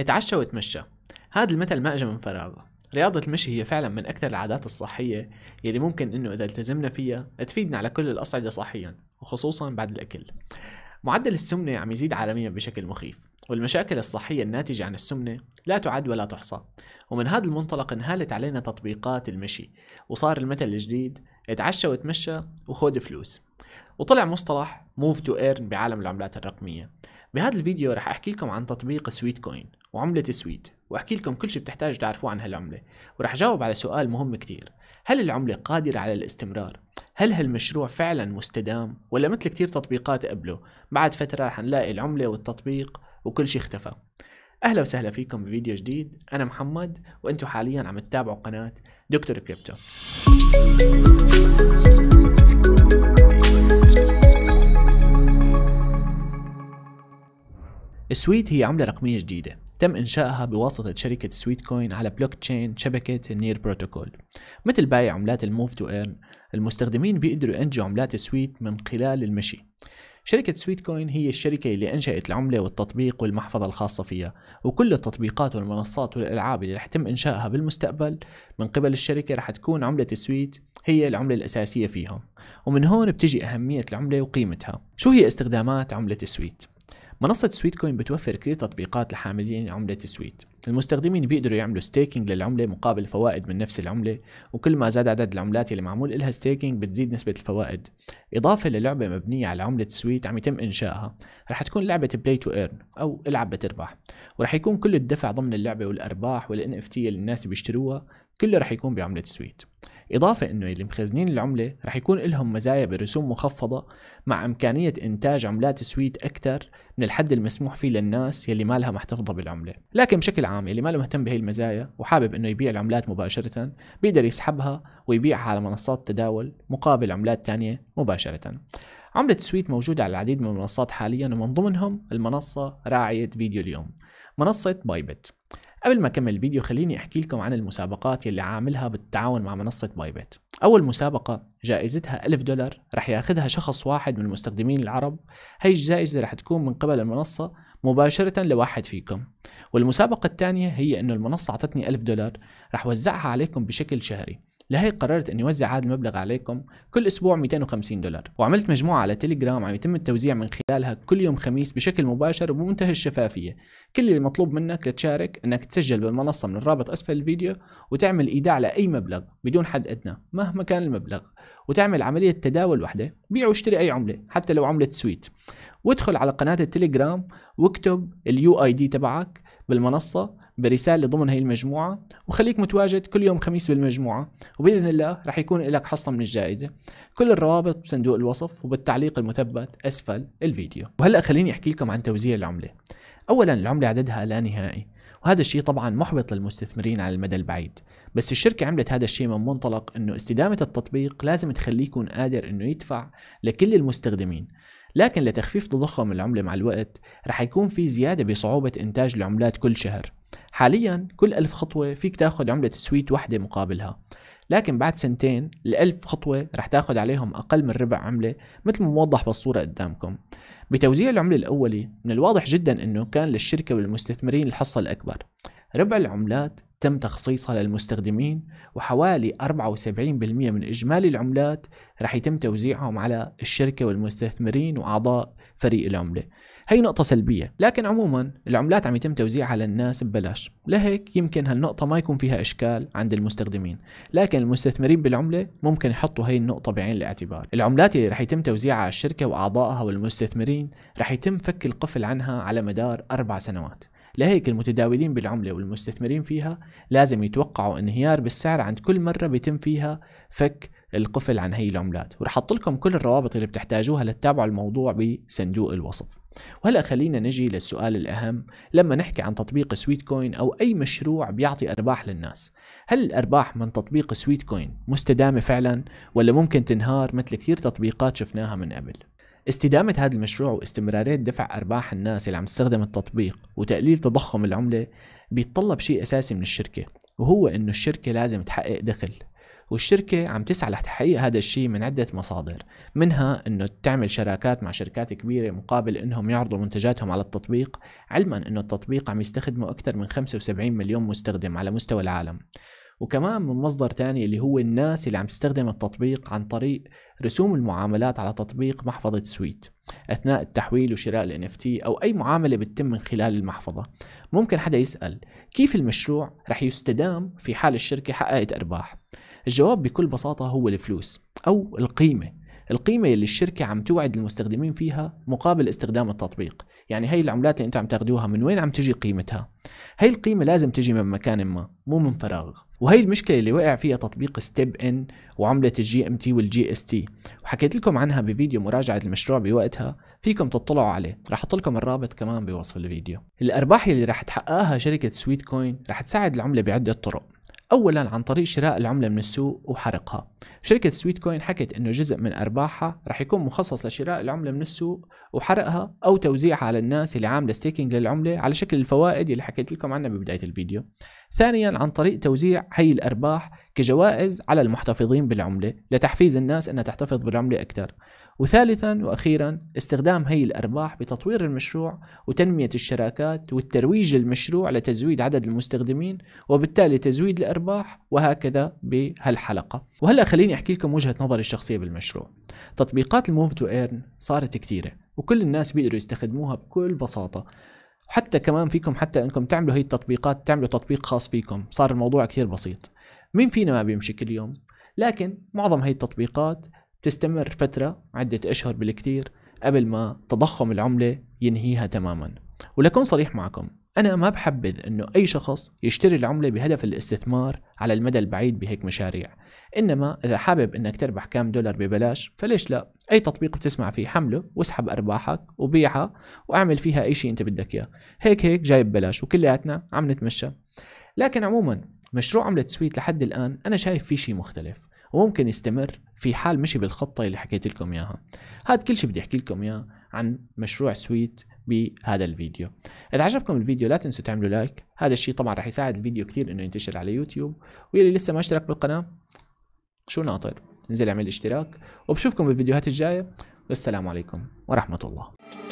اتعشى وتمشى هذا المثل ما اجى من فراغ رياضة المشي هي فعلا من أكثر العادات الصحية يلي ممكن إنه إذا التزمنا فيها تفيدنا على كل الأصعدة صحيا وخصوصا بعد الأكل معدل السمنة عم يزيد عالميا بشكل مخيف والمشاكل الصحية الناتجة عن السمنة لا تعد ولا تحصى ومن هذا المنطلق انهالت علينا تطبيقات المشي وصار المثل الجديد اتعشى وتمشى وخود فلوس وطلع مصطلح move to earn بعالم العملات الرقمية بهذا الفيديو رح احكي لكم عن تطبيق سويت كوين وعملة سويت واحكي لكم كل شيء بتحتاجوا تعرفوه عن هالعملة ورح جاوب على سؤال مهم كتير هل العملة قادرة على الاستمرار؟ هل هالمشروع فعلا مستدام؟ ولا مثل كتير تطبيقات قبله بعد فترة رح نلاقي العملة والتطبيق وكل شيء اختفى اهلا وسهلا فيكم بفيديو جديد انا محمد وانتم حاليا عم تتابعوا قناة دكتور كريبتو السويت هي عملة رقمية جديدة تم إنشائها بواسطة شركة سويت كوين على بلوك تشين شبكة النير بروتوكول مثل باقي عملات الموف تو ايرن المستخدمين بيقدروا ينتجوا عملات سويت من خلال المشي شركة سويت كوين هي الشركة اللي أنشأت العملة والتطبيق والمحفظة الخاصة فيها وكل التطبيقات والمنصات والألعاب اللي رح يتم إنشائها بالمستقبل من قبل الشركة رح تكون عملة سويت هي العملة الأساسية فيهم ومن هون بتجي أهمية العملة وقيمتها شو هي استخدامات عملة سويت؟ منصة سويت كوين بتوفر كل تطبيقات لحاملين عملة سويت المستخدمين بيقدروا يعملوا ستيكينج للعملة مقابل فوائد من نفس العملة وكل ما زاد عدد العملات اللي معمول إلها ستيكينج بتزيد نسبة الفوائد إضافة للعبة مبنية على عملة سويت عم يتم إنشائها رح تكون لعبة بلاي تو ايرن أو العب بتربح ورح يكون كل الدفع ضمن اللعبة والأرباح والان اف تي اللي الناس بيشتروها كله رح يكون بعملة سويت إضافة أنه اللي مخزنين العملة رح يكون لهم مزايا برسوم مخفضة مع إمكانية إنتاج عملات سويت أكثر من الحد المسموح فيه للناس يلي ما لها محتفظة بالعملة لكن بشكل عام اللي ما له مهتم بهي المزايا وحابب أنه يبيع العملات مباشرة بيقدر يسحبها ويبيعها على منصات تداول مقابل عملات تانية مباشرة عملة سويت موجودة على العديد من المنصات حاليا ومن ضمنهم المنصة راعية فيديو اليوم منصة بايبت قبل ما اكمل الفيديو خليني احكي لكم عن المسابقات يلي عاملها بالتعاون مع منصه بايبيت اول مسابقه جائزتها 1000 دولار رح ياخذها شخص واحد من المستخدمين العرب هي الجائزه رح تكون من قبل المنصه مباشرة لواحد فيكم والمسابقة الثانية هي أنه المنصة أعطتني 1000 دولار رح وزعها عليكم بشكل شهري لهيك قررت اني اوزع هذا المبلغ عليكم كل اسبوع 250 دولار وعملت مجموعه على تليجرام عم يتم التوزيع من خلالها كل يوم خميس بشكل مباشر وبمنتهى الشفافيه كل اللي مطلوب منك لتشارك انك تسجل بالمنصه من الرابط اسفل الفيديو وتعمل ايداع لاي مبلغ بدون حد ادنى مهما كان المبلغ وتعمل عمليه تداول وحده بيع واشتري اي عمله حتى لو عمله سويت وادخل على قناه التليجرام واكتب اليو اي دي تبعك بالمنصه برسالة ضمن هي المجموعة وخليك متواجد كل يوم خميس بالمجموعة وبإذن الله رح يكون لك حصة من الجائزة كل الروابط بصندوق الوصف وبالتعليق المثبت أسفل الفيديو وهلأ خليني أحكي لكم عن توزيع العملة أولا العملة عددها لا نهائي وهذا الشيء طبعا محبط للمستثمرين على المدى البعيد بس الشركة عملت هذا الشيء من منطلق انه استدامة التطبيق لازم تخليه يكون قادر انه يدفع لكل المستخدمين لكن لتخفيف تضخم العملة مع الوقت رح يكون في زيادة بصعوبة إنتاج العملات كل شهر حاليا كل ألف خطوة فيك تاخد عملة سويت واحدة مقابلها لكن بعد سنتين الألف خطوة رح تاخد عليهم أقل من ربع عملة مثل ما موضح بالصورة قدامكم بتوزيع العملة الأولي من الواضح جدا أنه كان للشركة والمستثمرين الحصة الأكبر ربع العملات تم تخصيصها للمستخدمين وحوالي 74% من إجمالي العملات رح يتم توزيعهم على الشركة والمستثمرين وأعضاء فريق العملة هي نقطة سلبية لكن عموما العملات عم يتم توزيعها للناس ببلاش لهيك يمكن هالنقطة ما يكون فيها إشكال عند المستخدمين لكن المستثمرين بالعملة ممكن يحطوا هي النقطة بعين الاعتبار العملات اللي رح يتم توزيعها على الشركة وأعضائها والمستثمرين رح يتم فك القفل عنها على مدار أربع سنوات لهيك المتداولين بالعملة والمستثمرين فيها لازم يتوقعوا انهيار بالسعر عند كل مرة بيتم فيها فك القفل عن هي العملات ورح احط لكم كل الروابط اللي بتحتاجوها لتتابعوا الموضوع بصندوق الوصف وهلا خلينا نجي للسؤال الاهم لما نحكي عن تطبيق سويت كوين او اي مشروع بيعطي ارباح للناس هل الارباح من تطبيق سويت كوين مستدامه فعلا ولا ممكن تنهار مثل كثير تطبيقات شفناها من قبل استدامة هذا المشروع واستمرارية دفع أرباح الناس اللي عم تستخدم التطبيق وتقليل تضخم العملة بيتطلب شيء أساسي من الشركة وهو إنه الشركة لازم تحقق دخل والشركة عم تسعى لتحقيق هذا الشيء من عدة مصادر منها أنه تعمل شراكات مع شركات كبيرة مقابل أنهم يعرضوا منتجاتهم على التطبيق علما أنه التطبيق عم يستخدمه أكثر من 75 مليون مستخدم على مستوى العالم وكمان من مصدر تاني اللي هو الناس اللي عم تستخدم التطبيق عن طريق رسوم المعاملات على تطبيق محفظة سويت أثناء التحويل وشراء ال NFT أو أي معاملة بتتم من خلال المحفظة ممكن حدا يسأل كيف المشروع رح يستدام في حال الشركة حققت أرباح الجواب بكل بساطة هو الفلوس أو القيمة القيمة اللي الشركة عم توعد المستخدمين فيها مقابل استخدام التطبيق يعني هي العملات اللي انتم عم تاخدوها من وين عم تجي قيمتها هي القيمة لازم تجي من مكان ما مو من فراغ وهي المشكله اللي وقع فيها تطبيق ستيب ان وعمله الجي ام تي والجي اس تي وحكيت لكم عنها بفيديو مراجعه المشروع بوقتها فيكم تطلعوا عليه رح احط لكم الرابط كمان بوصف الفيديو الارباح اللي رح تحققها شركه سويت كوين رح تساعد العمله بعده طرق اولا عن طريق شراء العمله من السوق وحرقها شركه سويت كوين حكت انه جزء من ارباحها رح يكون مخصص لشراء العمله من السوق وحرقها او توزيعها على الناس اللي عامله ستيكينج للعمله على شكل الفوائد اللي حكيت لكم عنها ببدايه الفيديو ثانيا عن طريق توزيع هي الأرباح كجوائز على المحتفظين بالعملة لتحفيز الناس أنها تحتفظ بالعملة أكثر وثالثا وأخيرا استخدام هي الأرباح بتطوير المشروع وتنمية الشراكات والترويج للمشروع لتزويد عدد المستخدمين وبالتالي تزويد الأرباح وهكذا بهالحلقة وهلأ خليني أحكي لكم وجهة نظري الشخصية بالمشروع تطبيقات الموف تو ايرن صارت كثيرة وكل الناس بيقدروا يستخدموها بكل بساطة حتى كمان فيكم حتى انكم تعملوا هي التطبيقات تعملوا تطبيق خاص فيكم صار الموضوع كثير بسيط مين فينا ما بيمشي كل يوم لكن معظم هي التطبيقات بتستمر فترة عدة أشهر بالكثير قبل ما تضخم العملة ينهيها تماما ولكون صريح معكم أنا ما بحبذ أنه أي شخص يشتري العملة بهدف الاستثمار على المدى البعيد بهيك مشاريع إنما إذا حابب أنك تربح كام دولار ببلاش فليش لا أي تطبيق بتسمع فيه حمله واسحب أرباحك وبيعها وأعمل فيها أي شيء أنت بدك إياه هيك هيك جاي ببلاش وكلياتنا عم نتمشى لكن عموما مشروع عملة سويت لحد الآن أنا شايف فيه شيء مختلف وممكن يستمر في حال مشي بالخطة اللي حكيت لكم إياها هاد كل شيء بدي أحكي لكم إياه عن مشروع سويت بهذا الفيديو اذا عجبكم الفيديو لا تنسوا تعملوا لايك هذا الشيء طبعا رح يساعد الفيديو كثير انه ينتشر على يوتيوب واللي لسه ما اشترك بالقناه شو ناطر انزل اعمل اشتراك وبشوفكم بالفيديوهات الجايه والسلام عليكم ورحمه الله